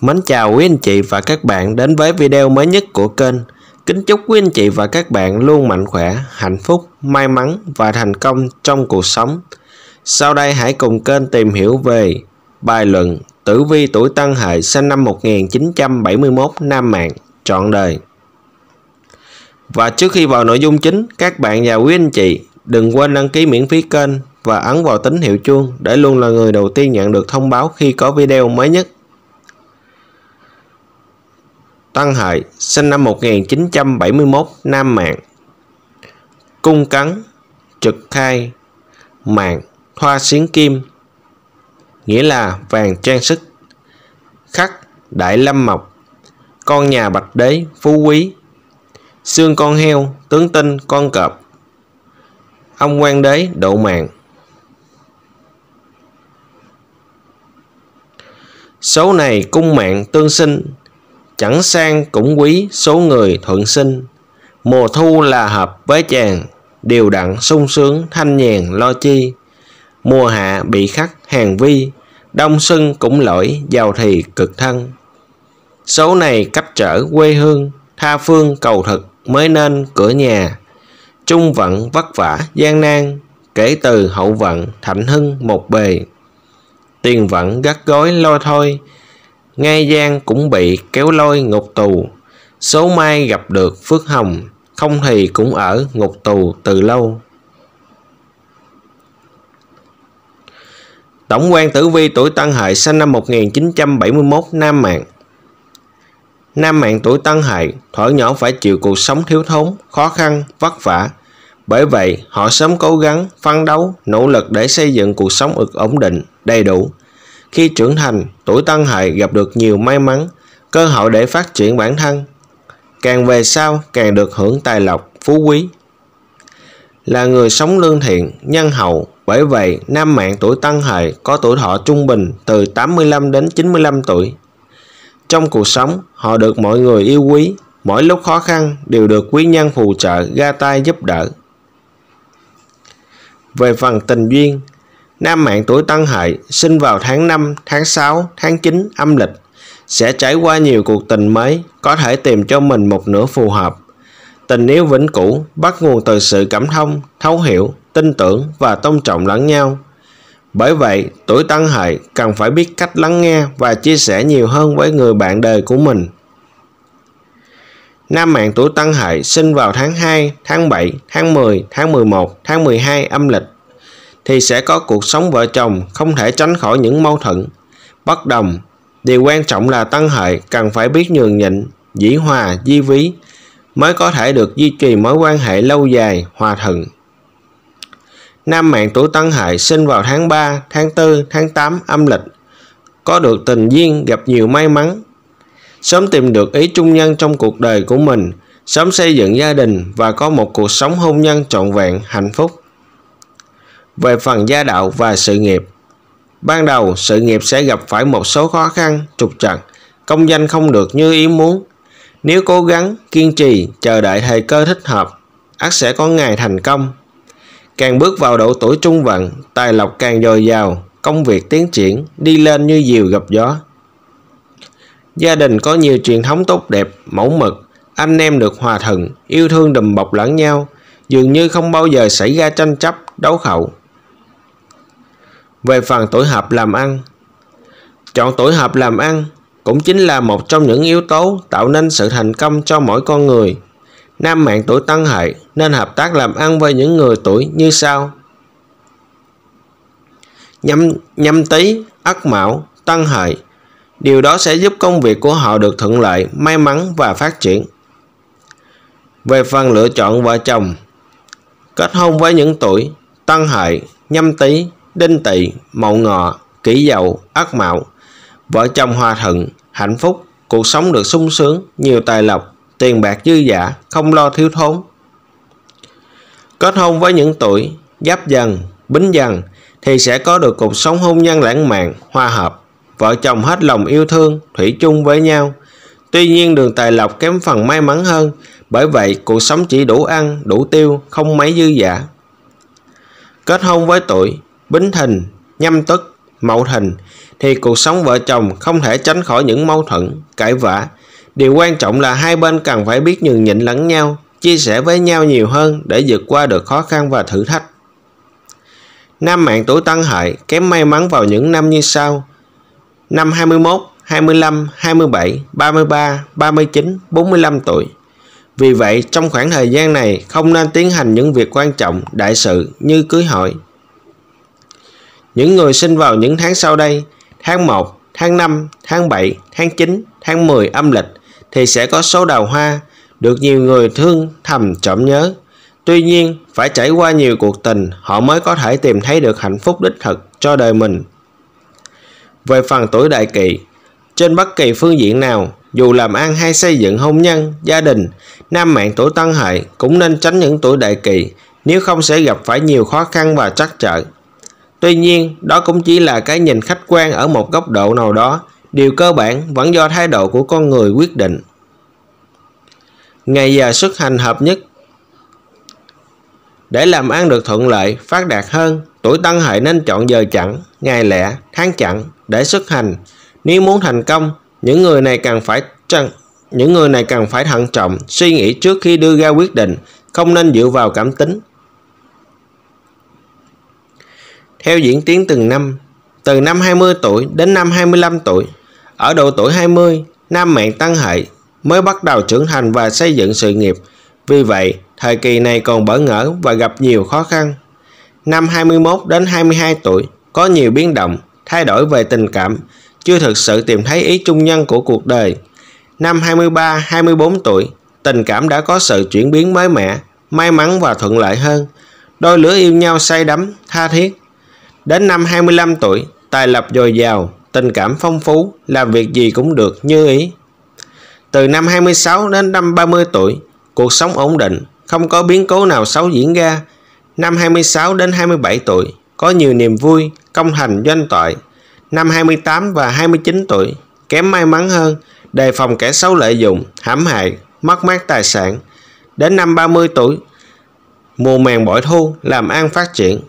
Mến chào quý anh chị và các bạn đến với video mới nhất của kênh. Kính chúc quý anh chị và các bạn luôn mạnh khỏe, hạnh phúc, may mắn và thành công trong cuộc sống. Sau đây hãy cùng kênh tìm hiểu về bài luận Tử vi tuổi Tân Hợi sinh năm 1971 Nam Mạng trọn đời. Và trước khi vào nội dung chính, các bạn và quý anh chị đừng quên đăng ký miễn phí kênh và ấn vào tín hiệu chuông để luôn là người đầu tiên nhận được thông báo khi có video mới nhất. Tân Hợi, sinh năm 1971, Nam Mạng. Cung Cắn, Trực Khai, Mạng, Thoa Xiến Kim, nghĩa là vàng trang sức. Khắc, Đại Lâm Mộc, con nhà Bạch Đế, Phú Quý, xương con heo, tướng tinh, con cọp. Ông quan đế, độ mạng. Số này cung mạng tương sinh chẳng sang cũng quý số người thuận sinh mùa thu là hợp với chàng đều đặn sung sướng thanh nhàn lo chi mùa hạ bị khắc hàng vi đông xuân cũng lỗi giàu thì cực thân số này cách trở quê hương tha phương cầu thực mới nên cửa nhà trung vận vất vả gian nan kể từ hậu vận thạnh hưng một bề tiền vận gắt gói lo thôi Ngai Giang cũng bị kéo lôi ngục tù. Số may gặp được Phước Hồng, không thì cũng ở ngục tù từ lâu. Tổng quan Tử Vi tuổi Tân Hợi sinh năm 1971 Nam Mạng. Nam Mạng tuổi Tân Hợi thở nhỏ phải chịu cuộc sống thiếu thốn, khó khăn, vất vả. Bởi vậy, họ sớm cố gắng, phấn đấu, nỗ lực để xây dựng cuộc sống ực ổn định, đầy đủ, khi trưởng thành, tuổi Tân Hợi gặp được nhiều may mắn, cơ hội để phát triển bản thân. Càng về sau, càng được hưởng tài lộc, phú quý. Là người sống lương thiện, nhân hậu, bởi vậy nam mạng tuổi Tân Hợi có tuổi thọ trung bình từ 85 đến 95 tuổi. Trong cuộc sống, họ được mọi người yêu quý, mỗi lúc khó khăn đều được quý nhân phù trợ ra tay giúp đỡ. Về phần tình duyên, Nam mạng tuổi Tân Hợi sinh vào tháng 5, tháng 6, tháng 9 âm lịch sẽ trải qua nhiều cuộc tình mới, có thể tìm cho mình một nửa phù hợp. Tình yêu vĩnh cửu bắt nguồn từ sự cảm thông, thấu hiểu, tin tưởng và tôn trọng lẫn nhau. Bởi vậy, tuổi Tân Hợi cần phải biết cách lắng nghe và chia sẻ nhiều hơn với người bạn đời của mình. Nam mạng tuổi Tân Hợi sinh vào tháng 2, tháng 7, tháng 10, tháng 11, tháng 12 âm lịch thì sẽ có cuộc sống vợ chồng không thể tránh khỏi những mâu thuẫn, bất đồng. Điều quan trọng là tăng hệ cần phải biết nhường nhịn, dĩ hòa, di ví mới có thể được duy trì mối quan hệ lâu dài, hòa thuận. Nam mạng tuổi Tân Hợi sinh vào tháng 3, tháng 4, tháng 8 âm lịch, có được tình duyên gặp nhiều may mắn, sớm tìm được ý trung nhân trong cuộc đời của mình, sớm xây dựng gia đình và có một cuộc sống hôn nhân trọn vẹn, hạnh phúc về phần gia đạo và sự nghiệp. Ban đầu, sự nghiệp sẽ gặp phải một số khó khăn, trục trặc, công danh không được như ý muốn. Nếu cố gắng, kiên trì, chờ đợi thời cơ thích hợp, ắt sẽ có ngày thành công. Càng bước vào độ tuổi trung vận, tài lộc càng dồi dào, công việc tiến triển, đi lên như diều gặp gió. Gia đình có nhiều truyền thống tốt đẹp, mẫu mực, anh em được hòa thuận, yêu thương đùm bọc lẫn nhau, dường như không bao giờ xảy ra tranh chấp, đấu khẩu về phần tuổi hợp làm ăn. Chọn tuổi hợp làm ăn cũng chính là một trong những yếu tố tạo nên sự thành công cho mỗi con người. Nam mạng tuổi Tân Hợi nên hợp tác làm ăn với những người tuổi như sau. Nhâm, nhâm tý, ất mão, tân hợi. Điều đó sẽ giúp công việc của họ được thuận lợi, may mắn và phát triển. Về phần lựa chọn vợ chồng, kết hôn với những tuổi tân hợi, nhâm tý, đinh tỵ mậu ngọ kỷ dậu ất mạo vợ chồng hòa thuận hạnh phúc cuộc sống được sung sướng nhiều tài lộc tiền bạc dư giả không lo thiếu thốn kết hôn với những tuổi giáp dần bính dần thì sẽ có được cuộc sống hôn nhân lãng mạn hòa hợp vợ chồng hết lòng yêu thương thủy chung với nhau tuy nhiên đường tài lộc kém phần may mắn hơn bởi vậy cuộc sống chỉ đủ ăn đủ tiêu không mấy dư giả kết hôn với tuổi Bính Thìn, Nhâm Tuất, Mậu Thìn thì cuộc sống vợ chồng không thể tránh khỏi những mâu thuẫn, cãi vã. Điều quan trọng là hai bên cần phải biết nhường nhịn lẫn nhau, chia sẻ với nhau nhiều hơn để vượt qua được khó khăn và thử thách. Nam mạng tuổi Tân Hợi kém may mắn vào những năm như sau. Năm 21, 25, 27, 33, 39, 45 tuổi. Vì vậy, trong khoảng thời gian này không nên tiến hành những việc quan trọng, đại sự như cưới hỏi, những người sinh vào những tháng sau đây, tháng 1, tháng 5, tháng 7, tháng 9, tháng 10 âm lịch thì sẽ có số đào hoa được nhiều người thương thầm trộm nhớ. Tuy nhiên, phải trải qua nhiều cuộc tình họ mới có thể tìm thấy được hạnh phúc đích thực cho đời mình. Về phần tuổi đại kỵ, trên bất kỳ phương diện nào, dù làm ăn hay xây dựng hôn nhân, gia đình, nam mạng tuổi tân hợi cũng nên tránh những tuổi đại kỵ nếu không sẽ gặp phải nhiều khó khăn và trắc trở. Tuy nhiên, đó cũng chỉ là cái nhìn khách quan ở một góc độ nào đó, điều cơ bản vẫn do thái độ của con người quyết định. Ngày giờ xuất hành hợp nhất Để làm ăn được thuận lợi, phát đạt hơn, tuổi tân hợi nên chọn giờ chẵn, ngày lẻ, tháng chẵn để xuất hành. Nếu muốn thành công, những người này cần phải trân những người này cần phải thận trọng, suy nghĩ trước khi đưa ra quyết định, không nên dựa vào cảm tính, theo diễn tiến từng năm, từ năm 20 tuổi đến năm 25 tuổi. Ở độ tuổi 20, nam mạng tăng hệ mới bắt đầu trưởng thành và xây dựng sự nghiệp. Vì vậy, thời kỳ này còn bỡ ngỡ và gặp nhiều khó khăn. Năm 21 đến 22 tuổi, có nhiều biến động, thay đổi về tình cảm, chưa thực sự tìm thấy ý chung nhân của cuộc đời. Năm 23-24 tuổi, tình cảm đã có sự chuyển biến mới mẻ, may mắn và thuận lợi hơn. Đôi lứa yêu nhau say đắm, tha thiết, Đến năm 25 tuổi, tài lập dồi dào, tình cảm phong phú, làm việc gì cũng được như ý. Từ năm 26 đến năm 30 tuổi, cuộc sống ổn định, không có biến cố nào xấu diễn ra. Năm 26 đến 27 tuổi, có nhiều niềm vui, công thành doanh toại. Năm 28 và 29 tuổi, kém may mắn hơn, đề phòng kẻ xấu lợi dụng, hãm hại, mất mát tài sản. Đến năm 30 tuổi, mùa màng bội thu, làm ăn phát triển,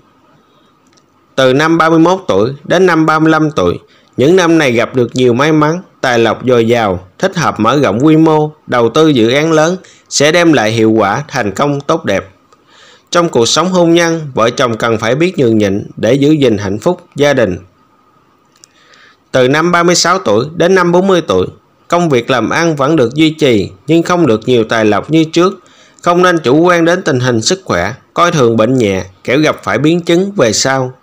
từ năm 31 tuổi đến năm 35 tuổi. Những năm này gặp được nhiều may mắn, tài lộc dồi dào, thích hợp mở rộng quy mô, đầu tư dự án lớn sẽ đem lại hiệu quả thành công tốt đẹp. Trong cuộc sống hôn nhân, vợ chồng cần phải biết nhường nhịn để giữ gìn hạnh phúc gia đình. Từ năm 36 tuổi đến năm 40 tuổi, công việc làm ăn vẫn được duy trì nhưng không được nhiều tài lộc như trước. Không nên chủ quan đến tình hình sức khỏe, coi thường bệnh nhẹ, kẻo gặp phải biến chứng về sau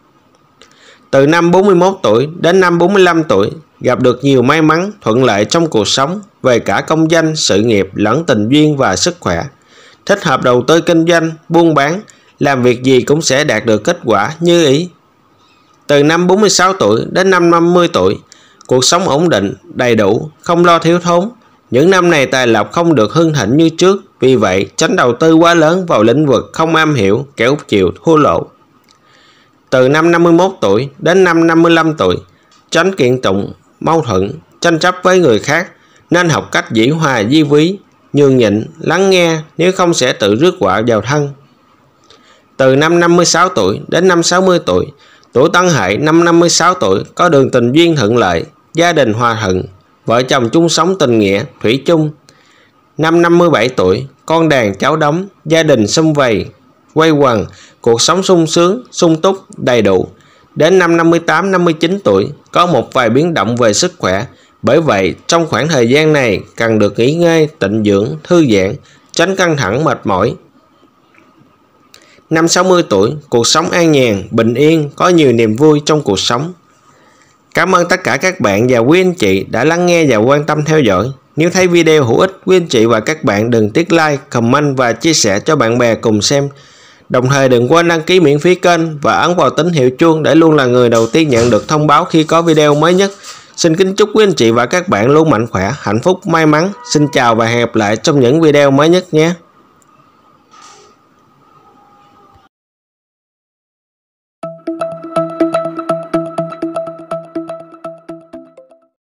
từ năm 41 tuổi đến năm 45 tuổi, gặp được nhiều may mắn, thuận lợi trong cuộc sống về cả công danh, sự nghiệp lẫn tình duyên và sức khỏe. Thích hợp đầu tư kinh doanh, buôn bán, làm việc gì cũng sẽ đạt được kết quả như ý. Từ năm 46 tuổi đến năm 50 tuổi, cuộc sống ổn định, đầy đủ, không lo thiếu thốn. Những năm này tài lộc không được hưng thịnh như trước, vì vậy tránh đầu tư quá lớn vào lĩnh vực không am hiểu, kẻo chịu thua lỗ từ năm 51 tuổi đến năm 55 tuổi, tránh kiện tụng, mâu thuẫn, tranh chấp với người khác, nên học cách dĩ hòa di ví, nhường nhịn, lắng nghe nếu không sẽ tự rước họa vào thân. Từ năm 56 tuổi đến năm 60 tuổi, tuổi Tân Hợi năm 56 tuổi có đường tình duyên thuận lợi, gia đình hòa thuận, vợ chồng chung sống tình nghĩa, thủy chung. Năm 57 tuổi, con đàn cháu đóng, gia đình xung vầy, quay quần, cuộc sống sung sướng, sung túc, đầy đủ. Đến năm 58-59 tuổi, có một vài biến động về sức khỏe. Bởi vậy, trong khoảng thời gian này, cần được nghỉ ngơi, tịnh dưỡng, thư giãn, tránh căng thẳng mệt mỏi. Năm 60 tuổi, cuộc sống an nhàn, bình yên, có nhiều niềm vui trong cuộc sống. Cảm ơn tất cả các bạn và quý anh chị đã lắng nghe và quan tâm theo dõi. Nếu thấy video hữu ích, quý anh chị và các bạn đừng tiếc like, comment và chia sẻ cho bạn bè cùng xem. Đồng thời đừng quên đăng ký miễn phí kênh và ấn vào tín hiệu chuông để luôn là người đầu tiên nhận được thông báo khi có video mới nhất. Xin kính chúc quý anh chị và các bạn luôn mạnh khỏe, hạnh phúc, may mắn. Xin chào và hẹn gặp lại trong những video mới nhất nhé.